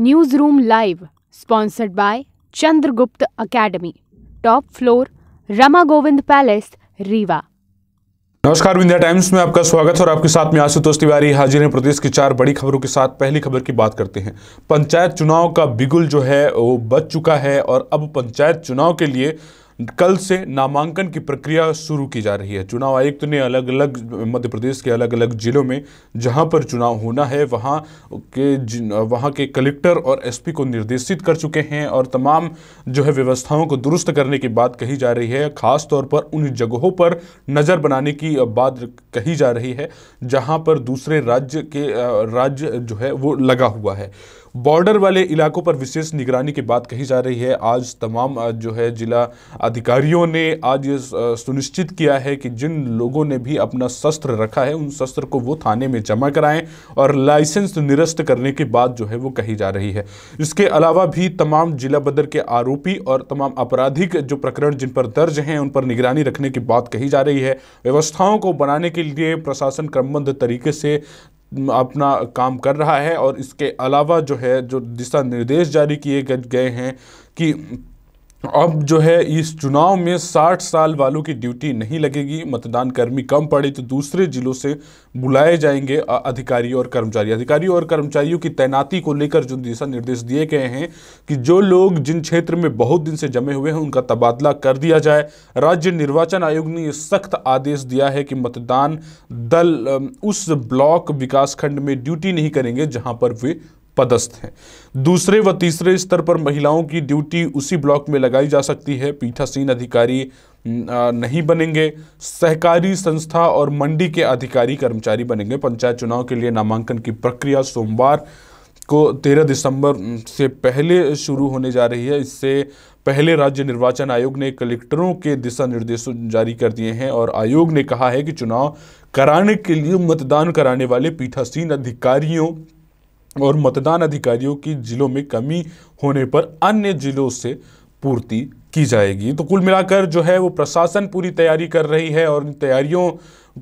news room live sponsored by Chandragupta academy top floor Rama Govind palace Rewa नमस्कार India times में आपका स्वागत है और आपके साथ में आशुतोष तिवारी हाजिर हैं प्रदेश की चार बड़ी खबरों के साथ पहली खबर की बात करते हैं पंचायत चुनाव का बिगुल जो है वो बच चुका है और अब पंचायत चुनाव के लिए कल से नामांकन की प्रक्रिया शुरू की जा रही है चुनाव आयुक्त ने अलग अलग मध्य प्रदेश के अलग अलग जिलों में जहां पर चुनाव होना है वहां के वहां के कलेक्टर और एसपी को निर्देशित कर चुके हैं और तमाम जो है व्यवस्थाओं को दुरुस्त करने की बात कही जा रही है खासतौर पर उन जगहों पर नज़र बनाने की बात कही जा रही है जहाँ पर दूसरे राज्य के राज्य जो है वो लगा हुआ है बॉर्डर वाले इलाकों पर विशेष निगरानी की बात कही जा रही है आज तमाम जो है जिला अधिकारियों ने आज ये सुनिश्चित किया है कि जिन लोगों ने भी अपना शस्त्र रखा है उन शस्त्र को वो थाने में जमा कराएं और लाइसेंस निरस्त करने की बात जो है वो कही जा रही है इसके अलावा भी तमाम जिला बदर के आरोपी और तमाम आपराधिक जो प्रकरण जिन पर दर्ज हैं उन पर निगरानी रखने की बात कही जा रही है व्यवस्थाओं को बनाने के लिए प्रशासन क्रमबद्ध तरीके से अपना काम कर रहा है और इसके अलावा जो है जो दिशा निर्देश जारी किए गए हैं कि अब जो है इस चुनाव में 60 साल वालों की ड्यूटी नहीं लगेगी मतदान कर्मी कम पड़े तो दूसरे जिलों से बुलाए जाएंगे अधिकारी और कर्मचारी अधिकारी और कर्मचारियों की तैनाती को लेकर जो दिशा निर्देश दिए गए हैं कि जो लोग जिन क्षेत्र में बहुत दिन से जमे हुए हैं उनका तबादला कर दिया जाए राज्य निर्वाचन आयोग ने सख्त आदेश दिया है कि मतदान दल उस ब्लॉक विकासखंड में ड्यूटी नहीं करेंगे जहाँ पर वे पदस्थ हैं दूसरे व तीसरे स्तर पर महिलाओं की ड्यूटी उसी ब्लॉक में लगाई जा सकती है पीठासीन अधिकारी नहीं बनेंगे सहकारी संस्था और मंडी के अधिकारी कर्मचारी बनेंगे पंचायत चुनाव के लिए नामांकन की प्रक्रिया सोमवार को तेरह दिसंबर से पहले शुरू होने जा रही है इससे पहले राज्य निर्वाचन आयोग ने कलेक्टरों के दिशा निर्देश जारी कर दिए हैं और आयोग ने कहा है कि चुनाव कराने के लिए मतदान कराने वाले पीठासीन अधिकारियों और मतदान अधिकारियों की जिलों में कमी होने पर अन्य जिलों से पूर्ति की जाएगी तो कुल मिलाकर जो है वो प्रशासन पूरी तैयारी कर रही है और इन तैयारियों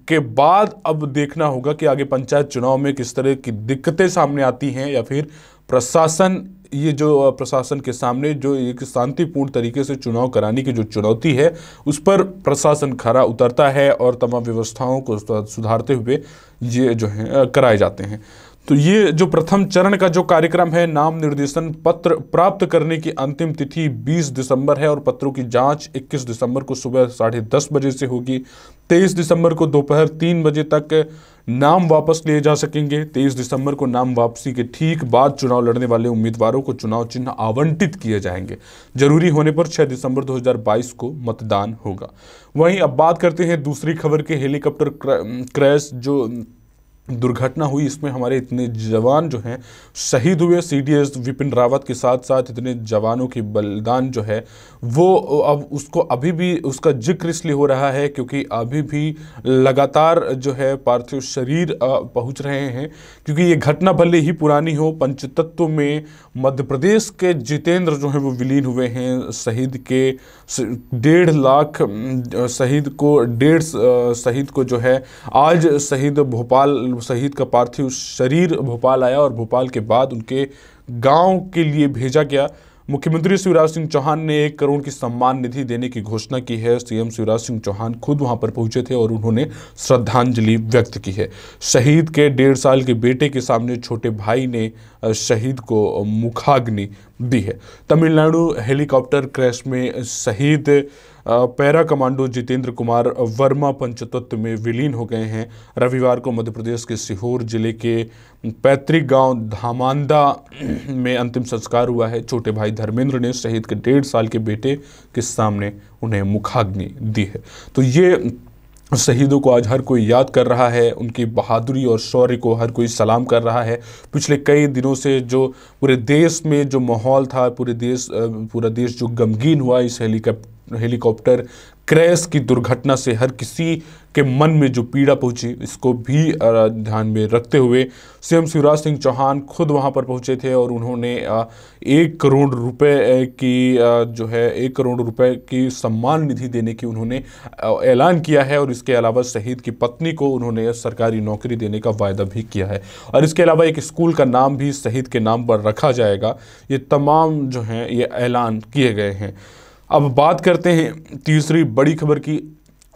के बाद अब देखना होगा कि आगे पंचायत चुनाव में किस तरह की दिक्कतें सामने आती हैं या फिर प्रशासन ये जो प्रशासन के सामने जो एक शांतिपूर्ण तरीके से चुनाव कराने की जो चुनौती है उस पर प्रशासन खरा उतरता है और तमाम व्यवस्थाओं को सुधारते हुए ये जो है कराए जाते हैं तो ये जो प्रथम चरण का जो कार्यक्रम है नाम निर्देशन पत्र प्राप्त करने की अंतिम तिथि 20 दिसंबर है और पत्रों की जांच 21 दिसंबर को सुबह साढ़े दस बजे से होगी 23 दिसंबर को दोपहर तीन बजे तक नाम वापस लिए जा सकेंगे 23 दिसंबर को नाम वापसी के ठीक बाद चुनाव लड़ने वाले उम्मीदवारों को चुनाव चिन्ह आवंटित किए जाएंगे जरूरी होने पर 6 दिसंबर 2022 को मतदान होगा वहीं अब बात करते हैं दूसरी खबर के हेलीकॉप्टर क्रैश जो दुर्घटना हुई इसमें हमारे इतने जवान जो हैं शहीद हुए C D S Vipin Rawat के साथ साथ इतने जवानों की बलिदान जो है वो अब उसको अभी भी उसका जिक्र इसलिए हो रहा है क्योंकि अभी भी लगातार जो है पार्थिव शरीर पहुंच रहे हैं क्योंकि ये घटना भले ही पुरानी हो पंचतत्व में मध्य प्रदेश के जितेंद्र जो हैं वो विलीन हुए हैं शहीद के डेढ़ लाख शहीद को डेढ़ शहीद को जो है आज शहीद भोपाल शहीद का पार्थिव शरीर भोपाल आया और भोपाल के बाद उनके गांव के लिए भेजा गया मुख्यमंत्री शिवराज सिंह चौहान ने एक करोड़ की सम्मान निधि देने की घोषणा की है सीएम शिवराज सिंह चौहान खुद वहां पर पहुंचे थे और उन्होंने श्रद्धांजलि व्यक्त की है शहीद के डेढ़ साल के बेटे के सामने छोटे भाई ने शहीद को मुखाग्नि दी है तमिलनाडु हेलीकॉप्टर क्रैश में शहीद पैरा कमांडो जितेंद्र कुमार वर्मा पंचतत्व में विलीन हो गए हैं रविवार को मध्य प्रदेश के सीहोर जिले के पैतृक गांव धामांदा में अंतिम संस्कार हुआ है छोटे भाई धर्मेंद्र ने शहीद के डेढ़ साल के बेटे के सामने उन्हें मुखाग्नि दी है तो ये शहीदों को आज हर कोई याद कर रहा है उनकी बहादुरी और शौर्य को हर कोई सलाम कर रहा है पिछले कई दिनों से जो पूरे देश में जो माहौल था पूरे देश पूरा देश जो गमगीन हुआ इस हेलीकॉप्टर हेलीकॉप्टर क्रैश की दुर्घटना से हर किसी के मन में जो पीड़ा पहुंची इसको भी ध्यान में रखते हुए सीएम शिवराज सिंह चौहान खुद वहां पर पहुंचे थे और उन्होंने एक करोड़ रुपए की जो है एक करोड़ रुपए की सम्मान निधि देने की उन्होंने ऐलान किया है और इसके अलावा शहीद की पत्नी को उन्होंने सरकारी नौकरी देने का वायदा भी किया है और इसके अलावा एक स्कूल का नाम भी शहीद के नाम पर रखा जाएगा ये तमाम जो हैं ये ऐलान किए गए हैं अब बात करते हैं तीसरी बड़ी खबर की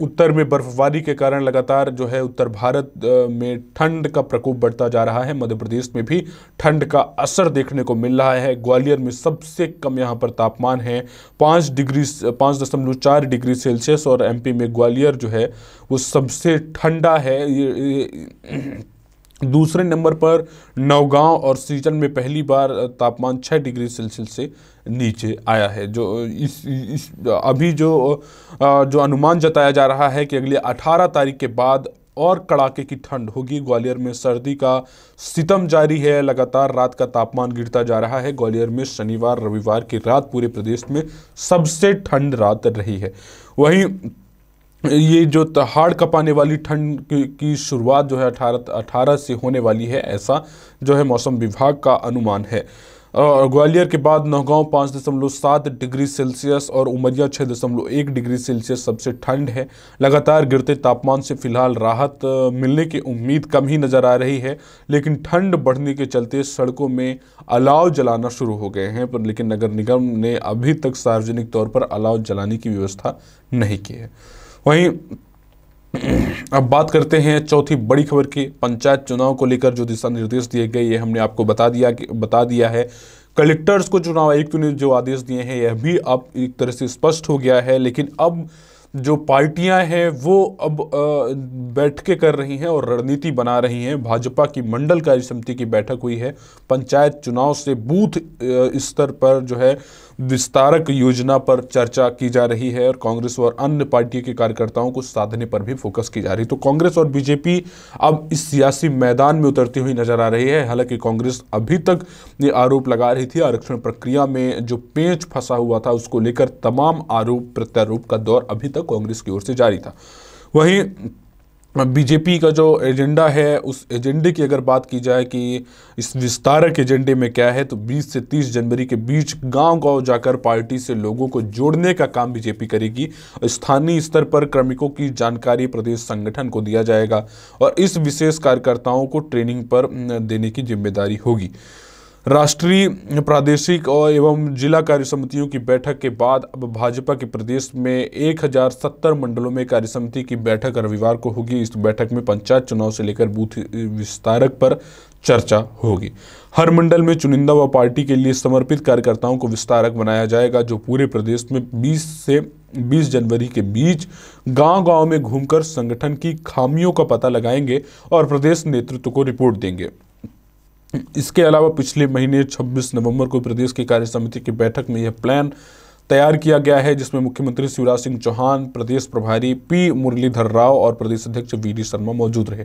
उत्तर में बर्फबारी के कारण लगातार जो है उत्तर भारत में ठंड का प्रकोप बढ़ता जा रहा है मध्य प्रदेश में भी ठंड का असर देखने को मिल रहा है ग्वालियर में सबसे कम यहाँ पर तापमान है पाँच डिग्री पाँच दशमलव चार डिग्री सेल्सियस और एमपी में ग्वालियर जो है वो सबसे ठंडा है ये, ये, दूसरे नंबर पर नौगांव और सीजन में पहली बार तापमान 6 डिग्री सेल्सियस से नीचे आया है जो इस, इस अभी जो जो अनुमान जताया जा रहा है कि अगले 18 तारीख के बाद और कड़ाके की ठंड होगी ग्वालियर में सर्दी का सितम जारी है लगातार रात का तापमान गिरता जा रहा है ग्वालियर में शनिवार रविवार की रात पूरे प्रदेश में सबसे ठंड रात रही है वहीं ये जो तहाड़ कपाने वाली ठंड की शुरुआत जो है अठारह अठारह से होने वाली है ऐसा जो है मौसम विभाग का अनुमान है ग्वालियर के बाद नौगांव पाँच दशमलव सात डिग्री सेल्सियस और उमरिया छः दशमलव एक डिग्री सेल्सियस सबसे ठंड है लगातार गिरते तापमान से फिलहाल राहत मिलने की उम्मीद कम ही नज़र आ रही है लेकिन ठंड बढ़ने के चलते सड़कों में अलाव जलाना शुरू हो गए हैं पर लेकिन नगर निगम ने अभी तक सार्वजनिक तौर पर अलाव जलाने की व्यवस्था नहीं की है वहीं अब बात करते हैं चौथी बड़ी खबर की पंचायत चुनाव को लेकर जो दिशा निर्देश दिए गए ये हमने आपको बता दिया कि बता दिया है कलेक्टर्स को चुनाव आयुक्त ने जो आदेश दिए हैं यह भी अब एक तरह से स्पष्ट हो गया है लेकिन अब जो पार्टियां हैं वो अब बैठ के कर रही हैं और रणनीति बना रही हैं भाजपा की मंडल कार्य समिति की बैठक हुई है पंचायत चुनाव से बूथ स्तर पर जो है विस्तारक योजना पर चर्चा की जा रही है और कांग्रेस और अन्य पार्टी के कार्यकर्ताओं को साधने पर भी फोकस की जा रही है तो कांग्रेस और बीजेपी अब इस सियासी मैदान में उतरती हुई नजर आ रही है हालांकि कांग्रेस अभी तक ये आरोप लगा रही थी आरक्षण प्रक्रिया में जो पेंच फंसा हुआ था उसको लेकर तमाम आरोप प्रत्यारोप का दौर अभी तक कांग्रेस की ओर से जारी था वहीं बीजेपी का जो एजेंडा है उस एजेंडे की अगर बात की जाए कि इस विस्तारक एजेंडे में क्या है तो 20 से 30 जनवरी के बीच गांव गांव जाकर पार्टी से लोगों को जोड़ने का काम बीजेपी करेगी स्थानीय स्तर पर क्रमिकों की जानकारी प्रदेश संगठन को दिया जाएगा और इस विशेष कार्यकर्ताओं को ट्रेनिंग पर देने की जिम्मेदारी होगी राष्ट्रीय प्रादेशिक और एवं जिला कार्य समितियों की बैठक के बाद अब भाजपा के प्रदेश में 1070 मंडलों में कार्य समिति की बैठक रविवार को होगी इस बैठक में पंचायत चुनाव से लेकर बूथ विस्तारक पर चर्चा होगी हर मंडल में चुनिंदा व पार्टी के लिए समर्पित कार्यकर्ताओं को विस्तारक बनाया जाएगा जो पूरे प्रदेश में 20 से 20 जनवरी के बीच गांव-गांव में घूमकर संगठन की खामियों का पता लगाएंगे और प्रदेश नेतृत्व को रिपोर्ट देंगे इसके अलावा पिछले महीने 26 नवंबर को प्रदेश की कार्य समिति की बैठक में यह प्लान तैयार किया गया है जिसमें मुख्यमंत्री शिवराज सिंह चौहान प्रदेश प्रभारी पी मुरलीधर राव और प्रदेश अध्यक्ष वी डी शर्मा मौजूद रहे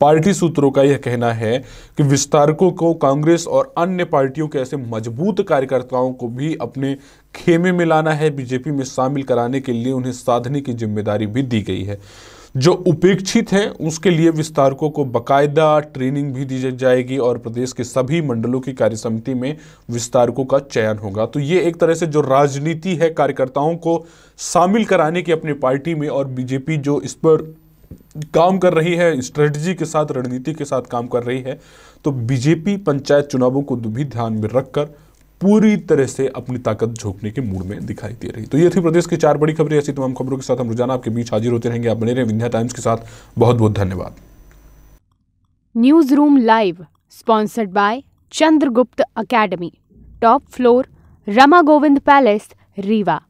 पार्टी सूत्रों का यह कहना है कि विस्तारकों को कांग्रेस और अन्य पार्टियों के ऐसे मजबूत कार्यकर्ताओं को भी अपने खेमे में लाना है बीजेपी में शामिल कराने के लिए उन्हें साधने की जिम्मेदारी भी दी गई है जो उपेक्षित हैं उसके लिए विस्तारकों को बकायदा ट्रेनिंग भी दी जाएगी और प्रदेश के सभी मंडलों की कार्य समिति में विस्तारकों का चयन होगा तो ये एक तरह से जो राजनीति है कार्यकर्ताओं को शामिल कराने की अपनी पार्टी में और बीजेपी जो इस पर काम कर रही है स्ट्रेटजी के साथ रणनीति के साथ काम कर रही है तो बीजेपी पंचायत चुनावों को भी ध्यान में रखकर पूरी तरह से अपनी ताकत झोंकने के मूड में दिखाई दे रही तो ये थी प्रदेश की चार बड़ी खबरें ऐसी तमाम खबरों के साथ हम रोजाना आपके बीच हाजिर होते रहेंगे आप बने रहे विंध्या टाइम्स के साथ बहुत बहुत धन्यवाद news room live sponsored by Chandragupta academy top floor Rama Govind palace Rewa